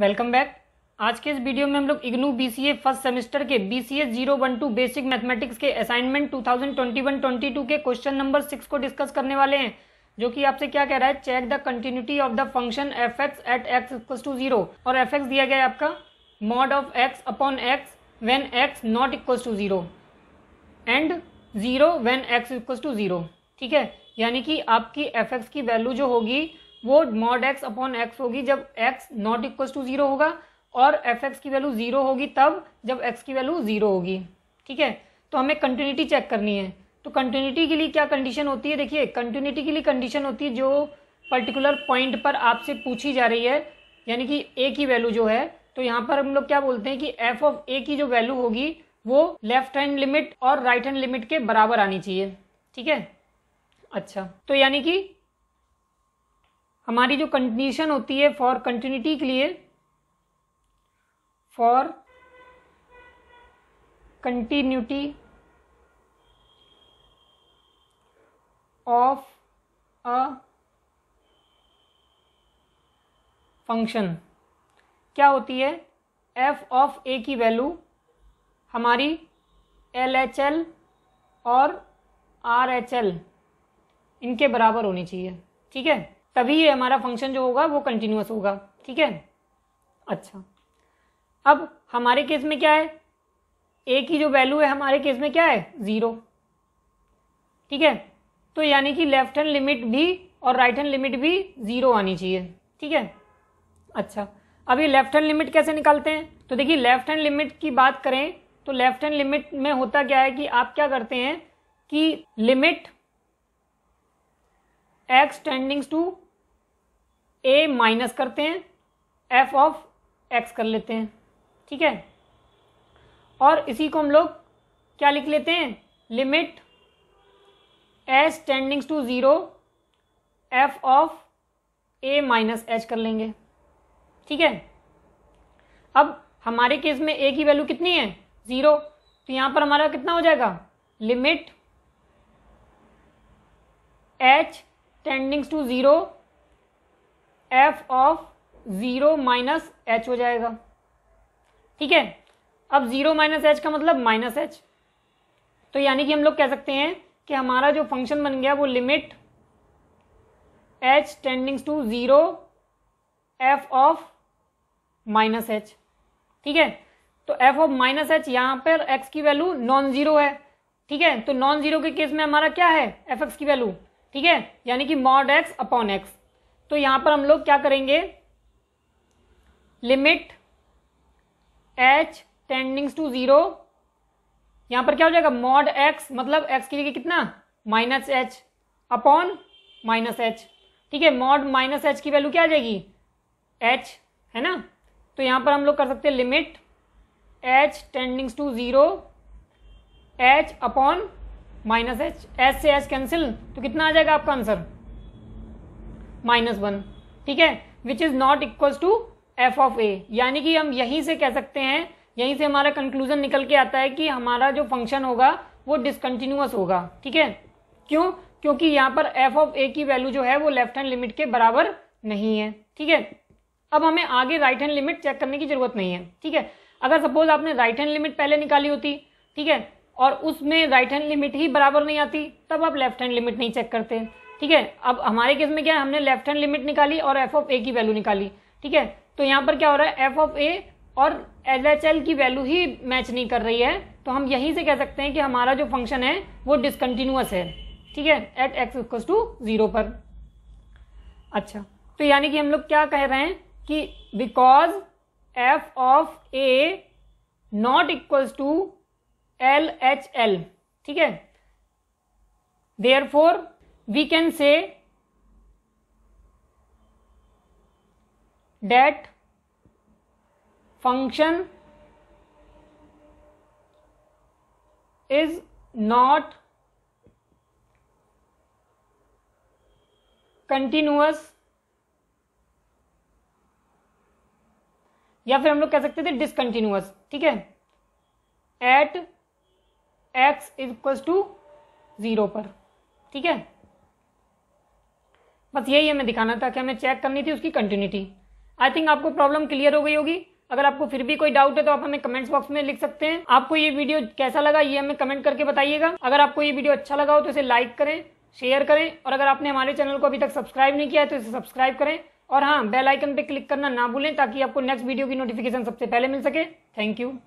welcome back आज के इस वीडियो में हम लोग इग्नू बीसीए फर्स्ट सेमेस्टर के बीसीए टू बेसिक मैथमेटिक्स के असाइनमेंट 2021-22 के क्वेश्चन नंबर सिक्स को डिस्कस करने वाले हैं जो कि आपसे क्या कह रहा है check the continuity of the function f x at x equal to zero और एफ एक्स दिया गया है आपका mod of x upon x when x not equal to zero and zero when x equal to zero ठीक है यानी कि आपकी एफ एक्स की वैल्यू जो होगी वो मॉड एक्स अपॉन एक्स होगी जब x not equal to zero होगा और एफ एक्स की वैल्यू जीरो होगी तब जब एक्स की वैल्यू जीरो होगी ठीक है तो हमें कंटिन्यूटी चेक करनी है तो कंटिन्यूटी के लिए क्या कंडीशन होती है देखिए कंटिन्यूटी के लिए कंडीशन होती है जो पर्टिकुलर पॉइंट पर आपसे पूछी जा रही है यानी कि ए की वैल्यू जो है तो यहाँ पर हम लोग क्या बोलते हैं कि एफ ऑफ ए की जो वैल्यू होगी वो लेफ्ट हैंड लिमिट और राइट हैंड लिमिट के बराबर आनी चाहिए ठीक है अच्छा तो यानी कि हमारी जो कंडीशन होती है फॉर कंटिन्यूटी के लिए for continuity of a function क्या होती है एफ ऑफ ए की वैल्यू हमारी एल एच एल और आर एच एल इनके बराबर होनी चाहिए ठीक है तभी हमारा फंक्शन जो होगा वो कंटिन्यूस होगा ठीक है अच्छा अब हमारे केस में क्या है ए की जो वैल्यू है हमारे केस में क्या है ज़ीरो ठीक है तो यानी कि लेफ्ट हैंड लिमिट भी और राइट हैंड लिमिट भी ज़ीरो आनी चाहिए ठीक है अच्छा अब ये लेफ्ट हैंड लिमिट कैसे निकालते हैं तो देखिए लेफ्ट हैंड लिमिट की बात करें तो लेफ्ट हैंड लिमिट में होता क्या है कि आप क्या करते हैं कि limit x tendings to a minus करते हैं एफ ऑफ एक्स कर लेते हैं ठीक है और इसी को हम लोग क्या लिख लेते हैं limit s tendings to zero f of a minus h कर लेंगे ठीक है अब हमारे केस में ए की वैल्यू कितनी है ज़ीरो तो यहाँ पर हमारा कितना हो जाएगा limit h tendings to zero f of zero minus h हो जाएगा ठीक है अब जीरो माइनस एच का मतलब माइनस एच तो यानी कि हम लोग कह सकते हैं कि हमारा जो फंक्शन बन गया वो limit h tendings to zero f of minus h ठीक है तो एफ ऑफ माइनस एच यहां पर एक्स की वैल्यू नॉन जीरो है ठीक है तो नॉन जीरो के केस में हमारा क्या है एफ एक्स की वैल्यू ठीक है यानी कि मॉड एक्स अपॉन एक्स तो यहां पर हम लोग क्या करेंगे limit h tendings to zero यहां पर क्या हो जाएगा मॉड एक्स मतलब एक्स के लिए कितना minus h upon minus h ठीक है मॉड माइनस एच की वैल्यू क्या आ जाएगी एच है ना तो यहां पर हम लोग कर सकते हैं limit h tendings to zero h upon minus h h से एच कैंसिल तो कितना आ जाएगा आपका आंसर माइनस वन ठीक है which is not equal to f of a यानी कि हम यहीं से कह सकते हैं यहीं से हमारा कंक्लूजन निकल के आता है कि हमारा जो फंक्शन होगा वो डिसकंटिन्यूस होगा ठीक है क्यों क्योंकि यहाँ पर एफ ऑफ ए की वैल्यू जो है वो लेफ्ट हैंड लिमिट के बराबर नहीं है ठीक है अब हमें आगे राइट हैंड लिमिट चेक करने की जरूरत नहीं है ठीक है अगर सपोज आपने राइट हैंड लिमिट पहले निकाली होती ठीक है और उसमें राइट हैंड लिमिट ही बराबर नहीं आती तब आप लेफ्ट हैंड लिमिट नहीं चेक करते ठीक है अब हमारे केस में क्या है हमने लेफ्ट हैंड लिमिट निकाली और एफ ऑफ ए की वैल्यू निकाली ठीक है तो यहाँ पर क्या हो रहा है एफ ऑफ ए और एल एच एल की वैल्यू ही मैच नहीं कर रही है तो हम यहीं से कह सकते हैं कि हमारा जो फंक्शन है वो डिसकंटिन्यूस है ठीक है at x equals to zero पर अच्छा तो यानी कि हम लोग क्या कह रहे हैं कि because F of A not equals to L H L ठीक है therefore we can say that function is not continuous या फिर हम लोग कह सकते थे डिसकंटिन्यूअस ठीक है at x is equal to zero पर ठीक है बस यही हमें दिखाना था कि हमें चेक करनी थी उसकी कंटिन्यूटी आई थिंक आपको प्रॉब्लम क्लियर हो गई होगी अगर आपको फिर भी कोई डाउट है तो आप हमें कमेंट्स बॉक्स में लिख सकते हैं आपको ये वीडियो कैसा लगा ये हमें कमेंट करके बताइएगा अगर आपको ये वीडियो अच्छा लगा हो तो इसे लाइक करें शेयर करें और अगर आपने हमारे चैनल को अभी तक सब्सक्राइब नहीं किया है तो इसे सब्सक्राइब करें और हाँ बेल आइकन पे क्लिक करना ना भूलें ताकि आपको नेक्स्ट वीडियो की नोटिफिकेशन सबसे पहले मिल सके थैंक यू